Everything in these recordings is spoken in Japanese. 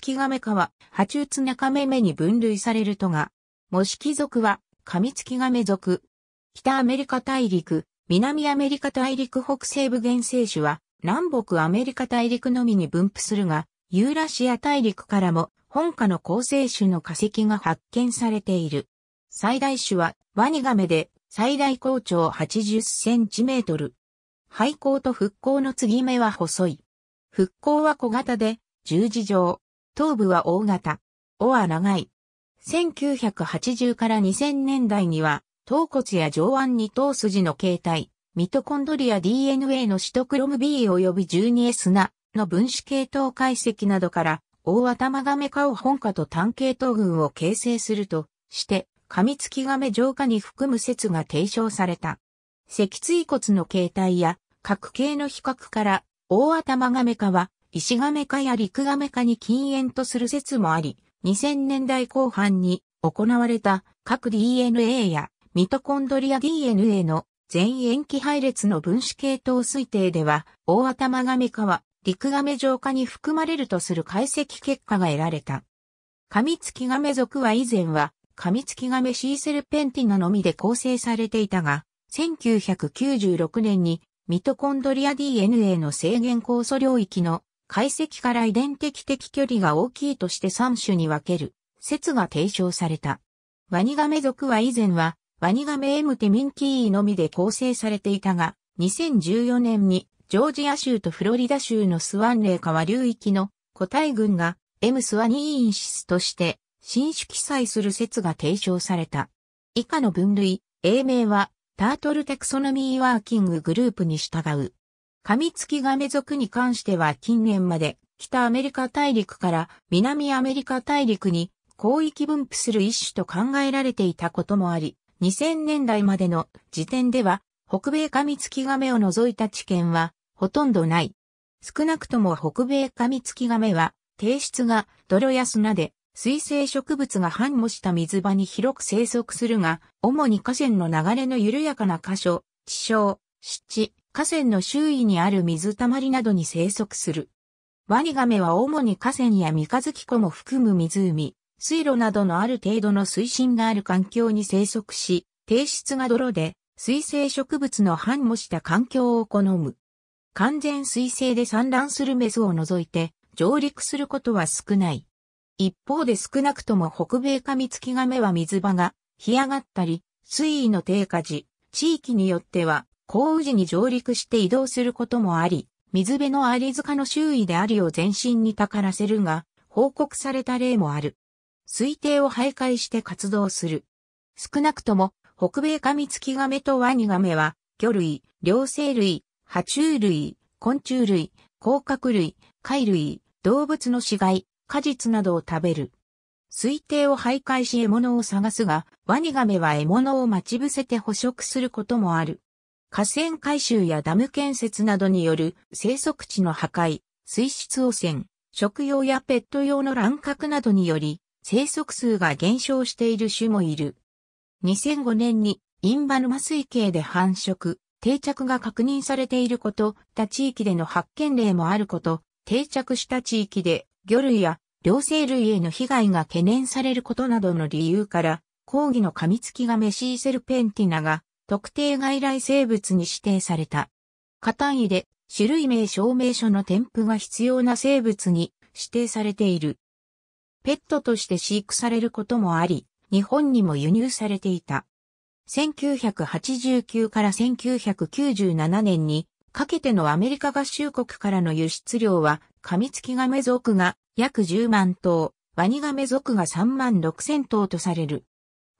キガメ科は、ツナカメ目に分類されるとが、模式属は、キガメ属。北アメリカ大陸、南アメリカ大陸北西部原生種は、南北アメリカ大陸のみに分布するが、ユーラシア大陸からも、本科の構成種の化石が発見されている。最大種は、ワニガメで、最大高長80センチメートル。廃校と復興の継ぎ目は細い。復興は小型で、十字状。頭部は大型。尾は長い。1980から2000年代には、頭骨や上腕二頭筋の形態、ミトコンドリア DNA のシトクロム B 及び 12S なの分子系統解析などから、大頭ガメ科を本科と単系統群を形成するとして、カミツキガメ浄化に含む説が提唱された。脊椎骨の形態や、角形の比較から、大頭ガメ科は、石亀化や陸亀化に禁煙とする説もあり、2000年代後半に行われた各 DNA やミトコンドリア DNA の全塩基配列の分子系統推定では、大頭亀化は陸亀浄化に含まれるとする解析結果が得られた。カミツキガメ属は以前は、カミツキガメシーセルペンティナのみで構成されていたが、1996年にミトコンドリア DNA の制限酵素領域の解析から遺伝的的距離が大きいとして3種に分ける説が提唱された。ワニガメ族は以前はワニガメエムテミンキーのみで構成されていたが、2014年にジョージア州とフロリダ州のスワンレイ川流域の個体群が M スワニーインシスとして新種記載する説が提唱された。以下の分類、英名はタートルテクソノミーワーキンググループに従う。カミツキガメ属に関しては近年まで北アメリカ大陸から南アメリカ大陸に広域分布する一種と考えられていたこともあり、2000年代までの時点では北米カミツキガメを除いた知見はほとんどない。少なくとも北米カミツキガメは定質が泥や砂で水生植物が繁茂した水場に広く生息するが、主に河川の流れの緩やかな箇所、地小、湿地、河川の周囲にある水たまりなどに生息する。ワニガメは主に河川や三日月湖も含む湖、水路などのある程度の水深がある環境に生息し、低質が泥で水生植物の繁茂した環境を好む。完全水生で産卵するメスを除いて上陸することは少ない。一方で少なくとも北米カミツキガメは水場が干上がったり、水位の低下時、地域によっては降雨時に上陸して移動することもあり、水辺のアリ塚の周囲でアリを全身にたからせるが、報告された例もある。水底を徘徊して活動する。少なくとも、北米カミツキガメとワニガメは、魚類、両生類、爬虫類、昆虫類、甲殻類、貝類、動物の死骸、果実などを食べる。水底を徘徊し獲物を探すが、ワニガメは獲物を待ち伏せて捕食することもある。河川改修やダム建設などによる生息地の破壊、水質汚染、食用やペット用の乱獲などにより、生息数が減少している種もいる。2005年にインバマ水系で繁殖、定着が確認されていること、他地域での発見例もあること、定着した地域で魚類や両生類への被害が懸念されることなどの理由から、抗議の噛みつきがメシーセルペンティナが特定外来生物に指定された。下単位で種類名証明書の添付が必要な生物に指定されている。ペットとして飼育されることもあり、日本にも輸入されていた。1989から1997年にかけてのアメリカ合衆国からの輸出量は、カミツキガメ族が約10万頭、ワニガメ族が3万6千頭とされる。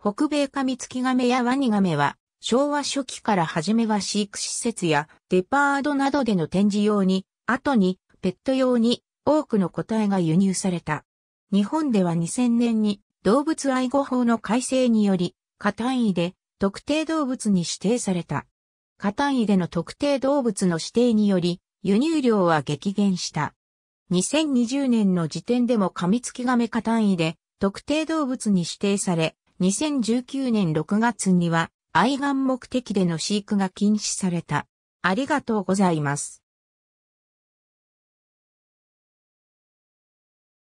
北米カミツキガメやワニガメは昭和初期から初めは飼育施設やデパードなどでの展示用に、後にペット用に多くの個体が輸入された。日本では2000年に動物愛護法の改正により、過単位で特定動物に指定された。過単位での特定動物の指定により、輸入量は激減した。2020年の時点でもカミツキガメ過単位で特定動物に指定され、2019年6月には愛玩目的での飼育が禁止された。ありがとうございます。